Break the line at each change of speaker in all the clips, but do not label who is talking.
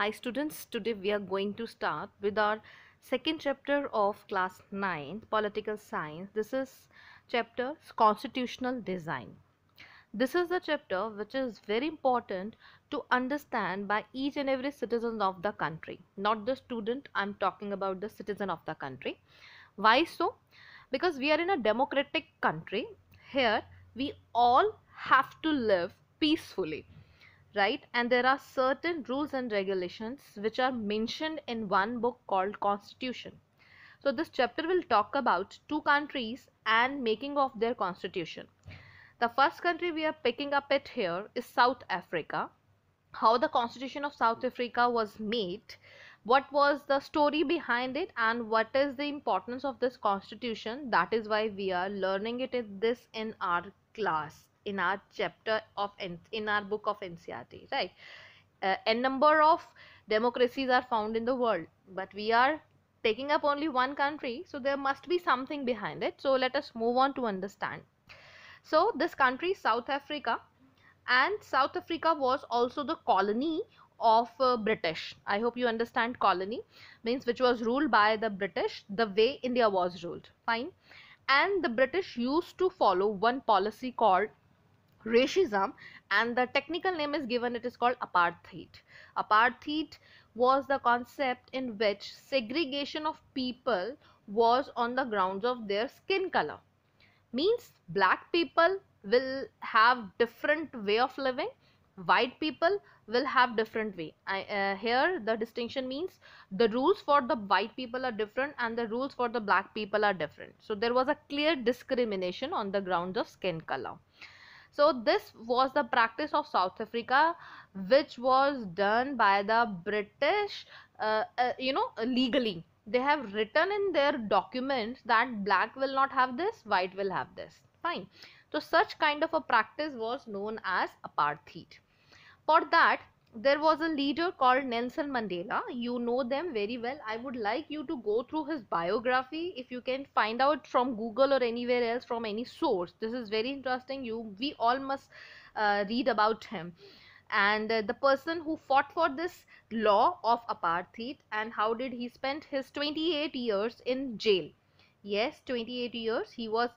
Hi students, today we are going to start with our second chapter of class 9 political science. This is chapter constitutional design. This is the chapter which is very important to understand by each and every citizen of the country. Not the student, I am talking about the citizen of the country. Why so? Because we are in a democratic country. Here we all have to live peacefully right and there are certain rules and regulations which are mentioned in one book called constitution so this chapter will talk about two countries and making of their constitution the first country we are picking up at here is south africa how the constitution of south africa was made what was the story behind it and what is the importance of this constitution that is why we are learning it in this in our class in our chapter of in our book of NCRT, right? Uh, number of democracies are found in the world, but we are taking up only one country, so there must be something behind it. So let us move on to understand. So this country, South Africa, and South Africa was also the colony of uh, British. I hope you understand colony means which was ruled by the British the way India was ruled. Fine. And the British used to follow one policy called racism and the technical name is given it is called apartheid apartheid was the concept in which segregation of people was on the grounds of their skin color means black people will have different way of living white people will have different way I, uh, here the distinction means the rules for the white people are different and the rules for the black people are different so there was a clear discrimination on the grounds of skin color so this was the practice of South Africa which was done by the British uh, uh, you know legally. They have written in their documents that black will not have this, white will have this. Fine. So such kind of a practice was known as apartheid. For that there was a leader called Nelson Mandela. You know them very well. I would like you to go through his biography if you can find out from Google or anywhere else from any source. This is very interesting. You we all must uh, read about him and uh, the person who fought for this law of apartheid and how did he spend his 28 years in jail yes 28 years he was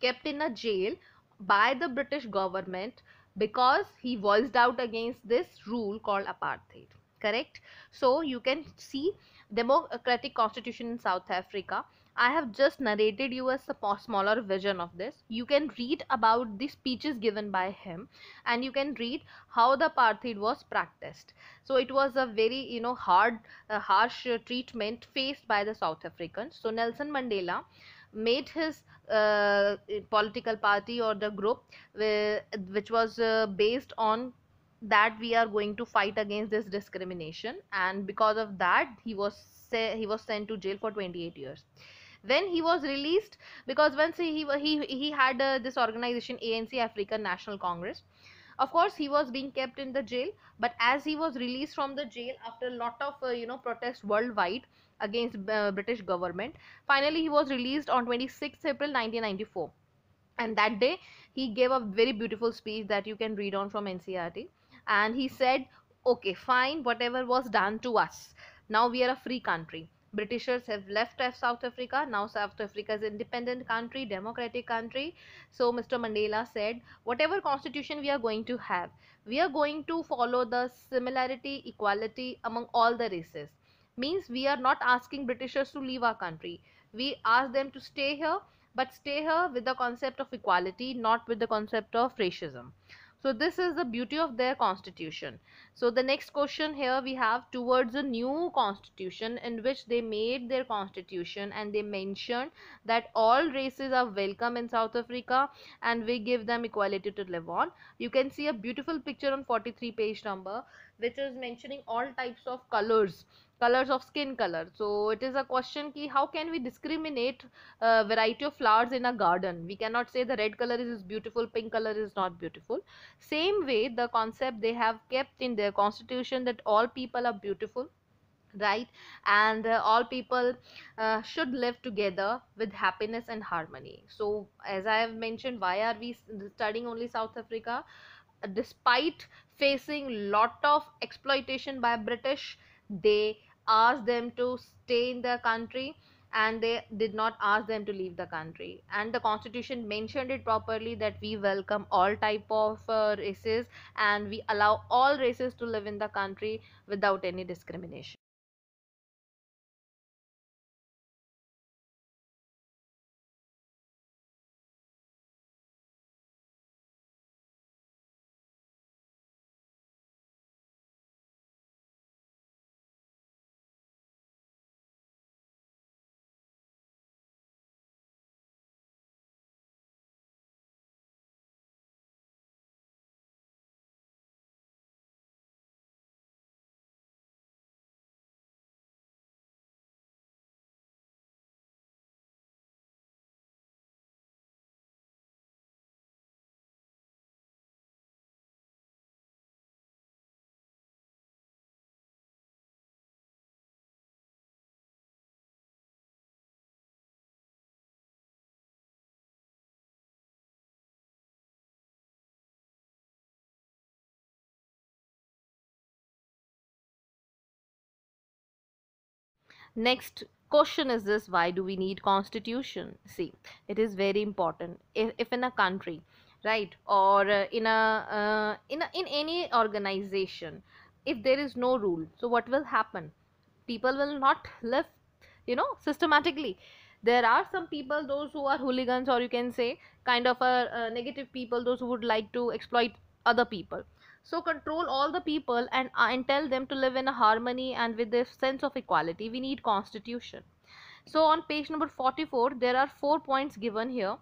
kept in a jail by the british government because he voiced out against this rule called apartheid correct so you can see democratic constitution in south africa I have just narrated you a smaller version of this. You can read about the speeches given by him and you can read how the apartheid was practiced. So it was a very, you know, hard, uh, harsh treatment faced by the South Africans. So Nelson Mandela made his uh, political party or the group which was uh, based on that we are going to fight against this discrimination and because of that he was he was sent to jail for 28 years when he was released because once he he he had uh, this organization ANC African National Congress of course he was being kept in the jail but as he was released from the jail after a lot of uh, you know protests worldwide against uh, British government. Finally, he was released on 26 April 1994 and that day he gave a very beautiful speech that you can read on from NCRT and he said okay fine whatever was done to us now we are a free country Britishers have left South Africa. Now South Africa is independent country, democratic country. So Mr. Mandela said, whatever constitution we are going to have, we are going to follow the similarity, equality among all the races means we are not asking Britishers to leave our country. We ask them to stay here, but stay here with the concept of equality, not with the concept of racism. So this is the beauty of their constitution. So the next question here we have towards a new constitution in which they made their constitution and they mentioned that all races are welcome in South Africa and we give them equality to live on. You can see a beautiful picture on 43 page number which is mentioning all types of colors colors of skin color so it is a question ki how can we discriminate a uh, variety of flowers in a garden we cannot say the red color is beautiful pink color is not beautiful same way the concept they have kept in their their constitution that all people are beautiful right and uh, all people uh, should live together with happiness and harmony so as i have mentioned why are we studying only south africa uh, despite facing lot of exploitation by british they asked them to stay in their country and they did not ask them to leave the country and the constitution mentioned it properly that we welcome all type of uh, races and we allow all races to live in the country without any discrimination Next question is this why do we need constitution see it is very important if, if in a country right or uh, in a uh, in a, in any organization if there is no rule so what will happen people will not live you know systematically there are some people those who are hooligans or you can say kind of a, uh, a uh, negative people those who would like to exploit other people so control all the people and, uh, and tell them to live in a harmony and with this sense of equality. We need constitution. So on page number 44, there are four points given here.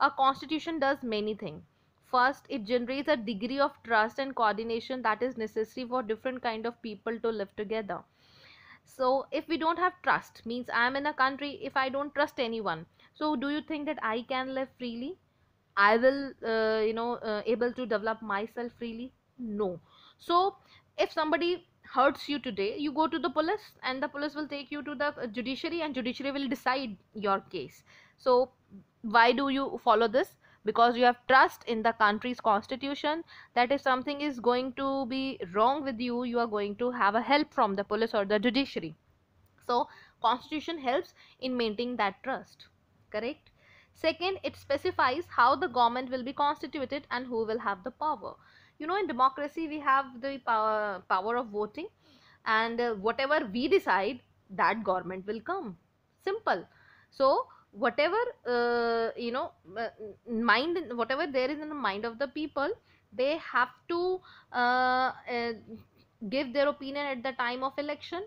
A constitution does many things. First, it generates a degree of trust and coordination that is necessary for different kind of people to live together. So if we don't have trust, means I am in a country, if I don't trust anyone, so do you think that I can live freely? I will, uh, you know, uh, able to develop myself freely? no so if somebody hurts you today you go to the police and the police will take you to the judiciary and judiciary will decide your case so why do you follow this because you have trust in the country's constitution that if something is going to be wrong with you you are going to have a help from the police or the judiciary so constitution helps in maintaining that trust correct second it specifies how the government will be constituted and who will have the power you know in democracy we have the power power of voting and uh, whatever we decide that government will come simple so whatever uh, you know mind whatever there is in the mind of the people they have to uh, uh, give their opinion at the time of election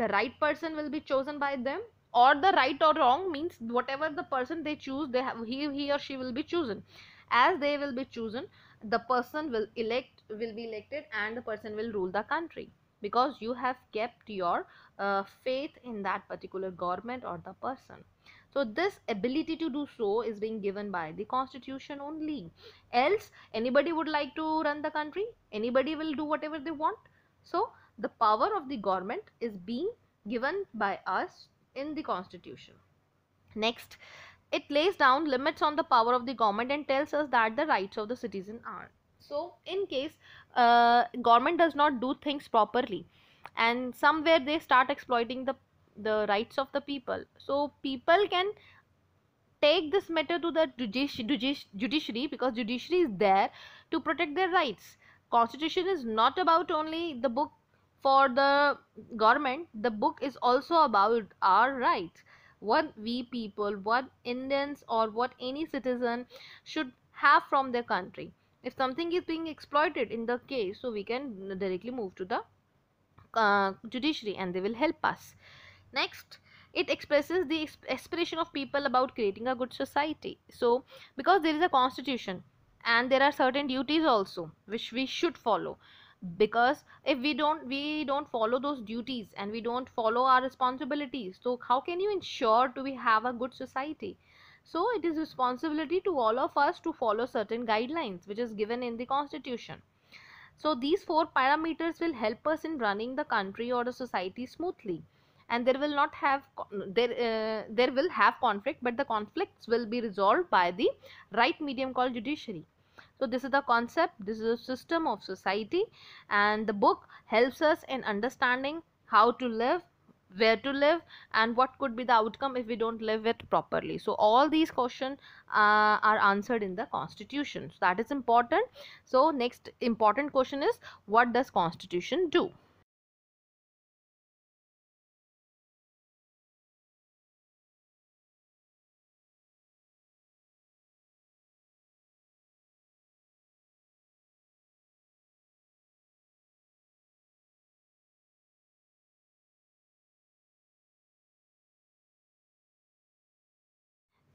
the right person will be chosen by them or the right or wrong means whatever the person they choose they have he he or she will be chosen as they will be chosen the person will elect will be elected and the person will rule the country because you have kept your uh, faith in that particular government or the person so this ability to do so is being given by the constitution only else anybody would like to run the country anybody will do whatever they want so the power of the government is being given by us in the constitution next it lays down limits on the power of the government and tells us that the rights of the citizen are so in case uh, government does not do things properly and somewhere they start exploiting the the rights of the people so people can take this matter to the judiciary because judiciary is there to protect their rights constitution is not about only the book for the government the book is also about our rights what we people, what Indians or what any citizen should have from their country. If something is being exploited in the case, so we can directly move to the uh, judiciary and they will help us. Next, it expresses the aspiration of people about creating a good society. So, because there is a constitution and there are certain duties also which we should follow because if we don't we don't follow those duties and we don't follow our responsibilities so how can you ensure to we have a good society so it is responsibility to all of us to follow certain guidelines which is given in the constitution so these four parameters will help us in running the country or the society smoothly and there will not have there uh, there will have conflict but the conflicts will be resolved by the right medium called judiciary so this is the concept, this is a system of society and the book helps us in understanding how to live, where to live and what could be the outcome if we don't live it properly. So all these questions uh, are answered in the constitution. So that is important. So next important question is what does constitution do?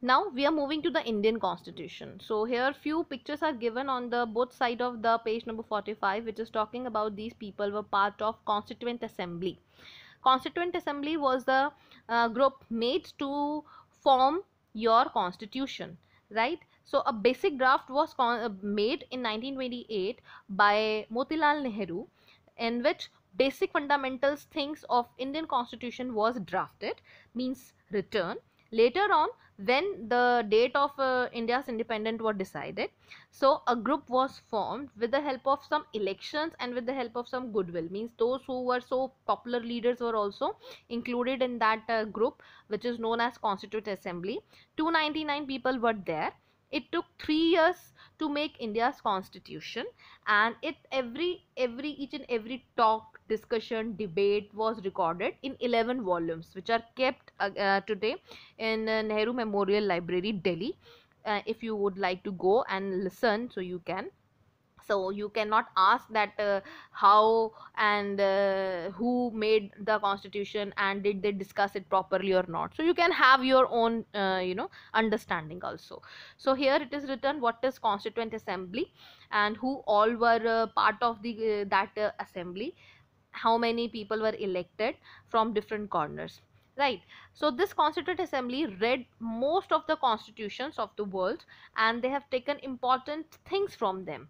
now we are moving to the indian constitution so here few pictures are given on the both side of the page number 45 which is talking about these people were part of constituent assembly constituent assembly was the uh, group made to form your constitution right so a basic draft was uh, made in 1928 by motilal nehru in which basic fundamentals things of indian constitution was drafted means written later on when the date of uh, India's independence was decided so a group was formed with the help of some elections and with the help of some goodwill means those who were so popular leaders were also included in that uh, group which is known as constituent assembly 299 people were there it took 3 years to make india's constitution and it every every each and every talk discussion, debate was recorded in 11 volumes which are kept uh, uh today in uh, Nehru Memorial Library, Delhi. Uh, if you would like to go and listen, so you can so you cannot ask that uh, how and uh, who made the constitution and did they discuss it properly or not so you can have your own uh, you know understanding also so here it is written what is constituent assembly and who all were uh, part of the that assembly how many people were elected from different corners right so this constituent assembly read most of the constitutions of the world and they have taken important things from them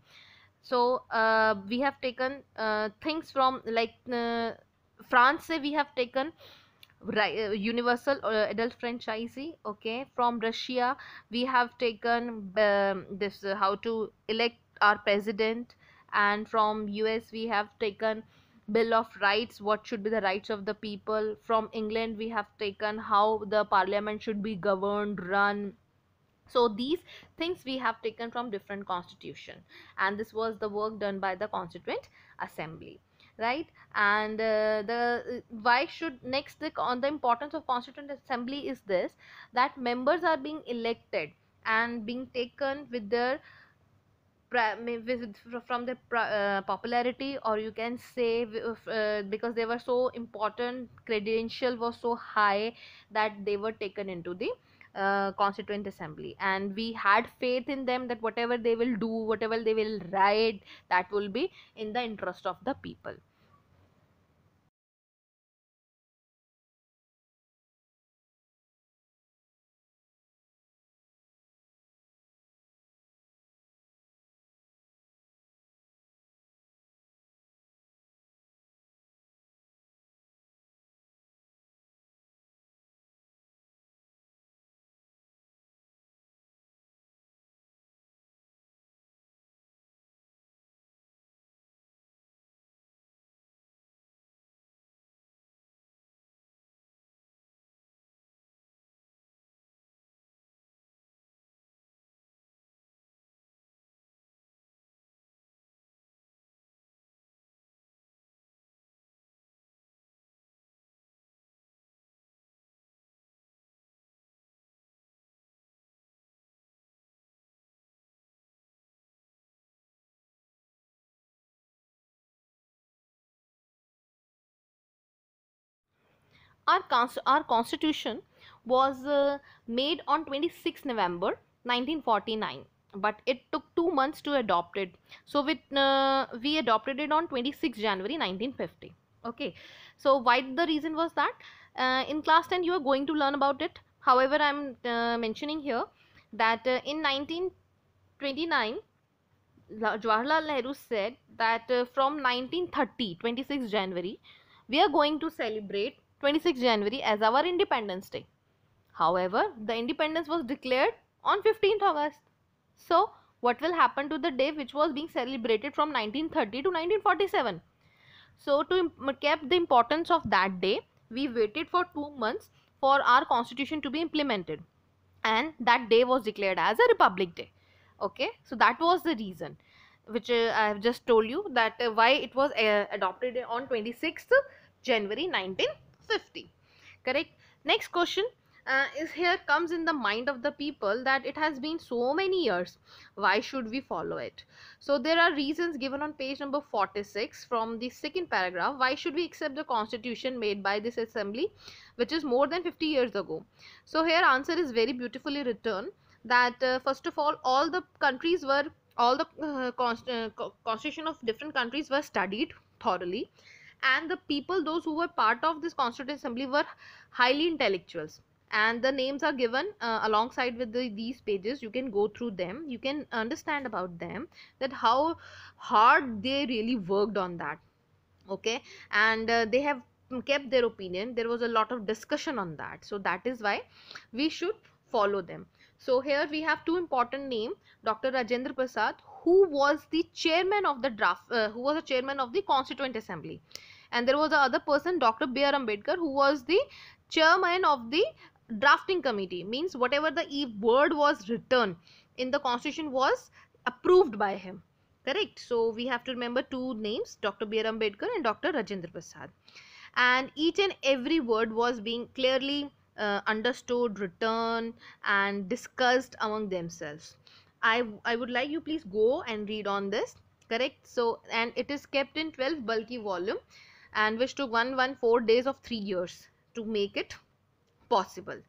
so uh, we have taken uh, things from like uh, france we have taken uh, universal uh, adult franchisee okay from russia we have taken um, this uh, how to elect our president and from us we have taken bill of rights what should be the rights of the people from england we have taken how the parliament should be governed run so these things we have taken from different constitution and this was the work done by the constituent assembly right and uh, the uh, why should next click on the importance of constituent assembly is this that members are being elected and being taken with their from the uh, popularity or you can say uh, uh, because they were so important credential was so high that they were taken into the uh, constituent assembly and we had faith in them that whatever they will do whatever they will write that will be in the interest of the people Our, cons our constitution was uh, made on 26 November 1949 but it took 2 months to adopt it so with, uh, we adopted it on 26 January 1950 okay so why the reason was that uh, in class 10 you are going to learn about it however I'm uh, mentioning here that uh, in 1929 Jawaharlal Nehru said that uh, from 1930 26 January we are going to celebrate 26 January as our Independence Day. However, the independence was declared on 15th August. So, what will happen to the day which was being celebrated from 1930 to 1947? So, to keep the importance of that day, we waited for two months for our constitution to be implemented. And that day was declared as a Republic Day. Okay, so that was the reason which uh, I have just told you that uh, why it was uh, adopted on 26th January 19 50 correct next question uh, is here comes in the mind of the people that it has been so many years why should we follow it so there are reasons given on page number 46 from the second paragraph why should we accept the constitution made by this assembly which is more than 50 years ago so here answer is very beautifully written that uh, first of all all the countries were all the uh, uh constitution of different countries were studied thoroughly and the people those who were part of this constituent assembly were highly intellectuals and the names are given uh, alongside with the, these pages you can go through them you can understand about them that how hard they really worked on that okay and uh, they have kept their opinion there was a lot of discussion on that so that is why we should follow them so here we have two important name dr rajendra prasad who was the chairman of the draft uh, who was the chairman of the constituent assembly and there was the other person Dr. B.R. Ambedkar who was the chairman of the drafting committee means whatever the e word was written in the constitution was approved by him correct so we have to remember two names dr bir ambedkar and dr rajendra prasad and each and every word was being clearly uh, understood written and discussed among themselves i i would like you please go and read on this correct so and it is kept in 12 bulky volume and which took one one four days of three years to make it possible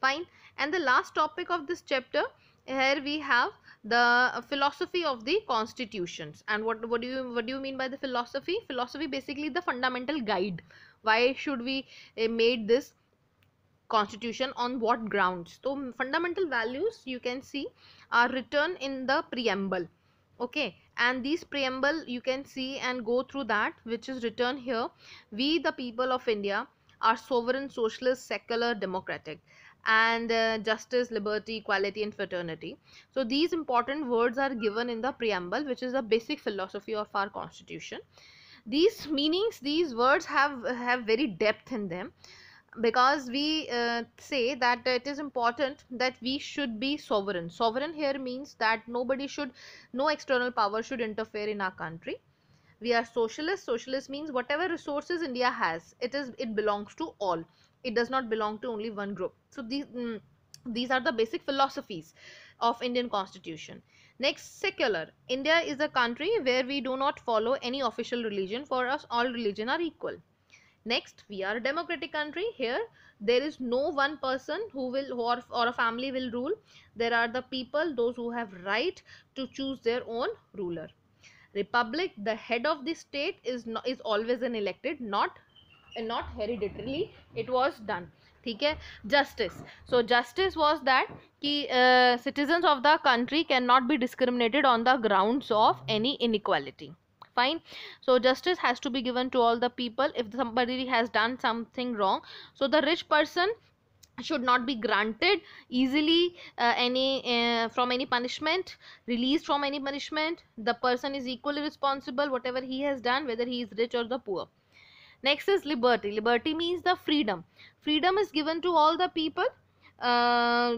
fine and the last topic of this chapter here we have the philosophy of the constitutions and what what do you what do you mean by the philosophy philosophy basically the fundamental guide why should we uh, made this constitution on what grounds so fundamental values you can see are written in the preamble okay and this preamble you can see and go through that which is written here we the people of india are sovereign socialist secular democratic and uh, justice liberty equality and fraternity so these important words are given in the preamble which is the basic philosophy of our constitution these meanings these words have have very depth in them because we uh, say that it is important that we should be sovereign sovereign here means that nobody should no external power should interfere in our country we are socialist socialist means whatever resources india has it is it belongs to all it does not belong to only one group so these mm, these are the basic philosophies of indian constitution next secular india is a country where we do not follow any official religion for us all religion are equal Next, we are a democratic country. Here, there is no one person who will or, or a family will rule. There are the people, those who have right to choose their own ruler. Republic, the head of the state is not, is always an elected, not not hereditarily. It was done. ठीक है Justice. So justice was that कि uh, citizens of the country cannot be discriminated on the grounds of any inequality fine so justice has to be given to all the people if somebody has done something wrong so the rich person should not be granted easily uh, any uh, from any punishment released from any punishment the person is equally responsible whatever he has done whether he is rich or the poor next is liberty liberty means the freedom freedom is given to all the people uh,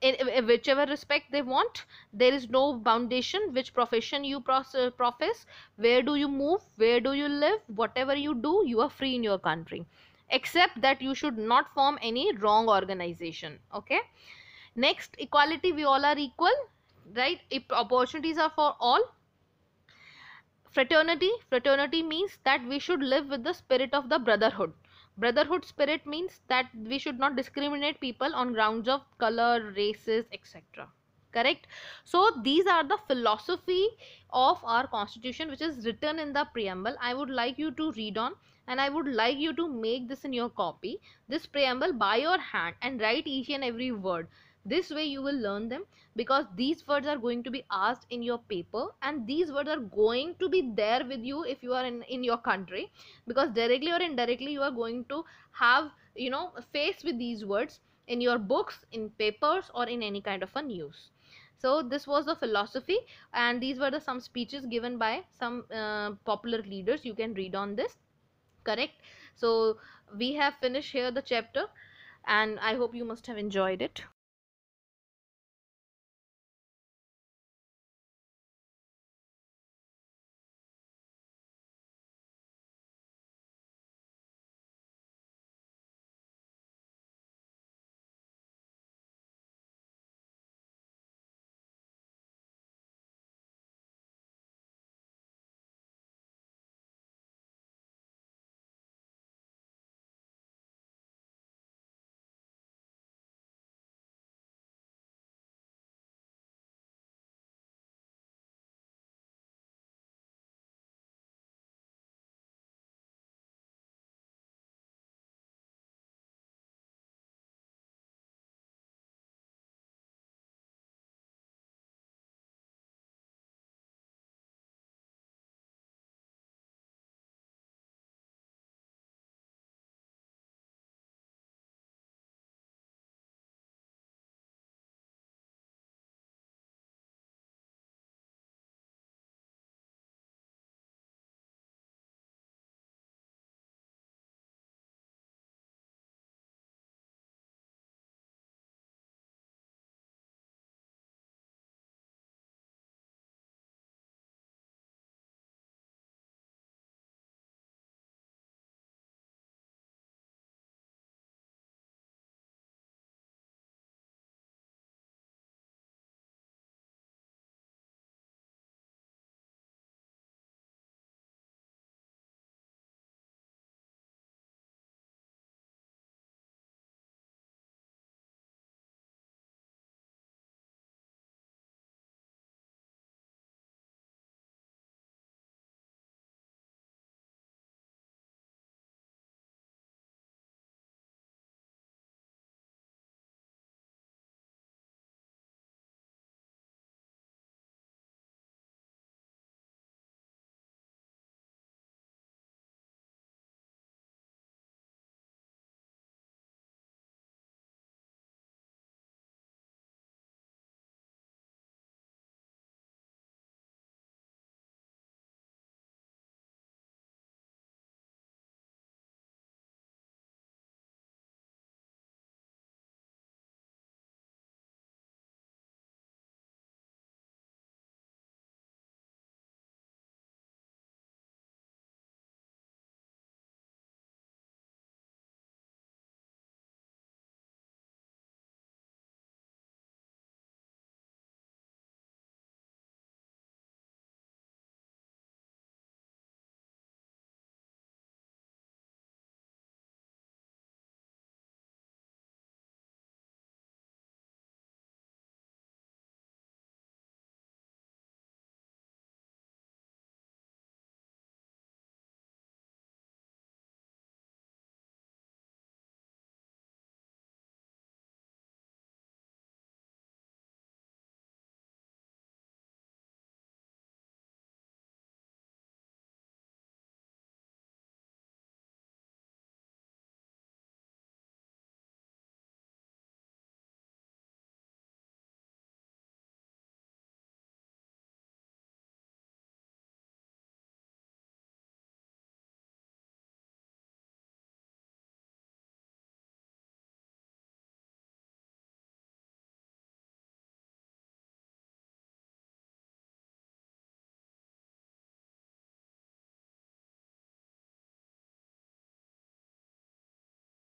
in, in whichever respect they want there is no foundation which profession you profess where do you move where do you live whatever you do you are free in your country except that you should not form any wrong organization okay next equality we all are equal right if opportunities are for all fraternity fraternity means that we should live with the spirit of the brotherhood Brotherhood spirit means that we should not discriminate people on grounds of color, races, etc. Correct? So, these are the philosophy of our constitution which is written in the preamble. I would like you to read on and I would like you to make this in your copy. This preamble by your hand and write each and every word this way you will learn them because these words are going to be asked in your paper and these words are going to be there with you if you are in, in your country because directly or indirectly you are going to have you know face with these words in your books in papers or in any kind of a news so this was the philosophy and these were the some speeches given by some uh, popular leaders you can read on this correct so we have finished here the chapter and i hope you must have enjoyed it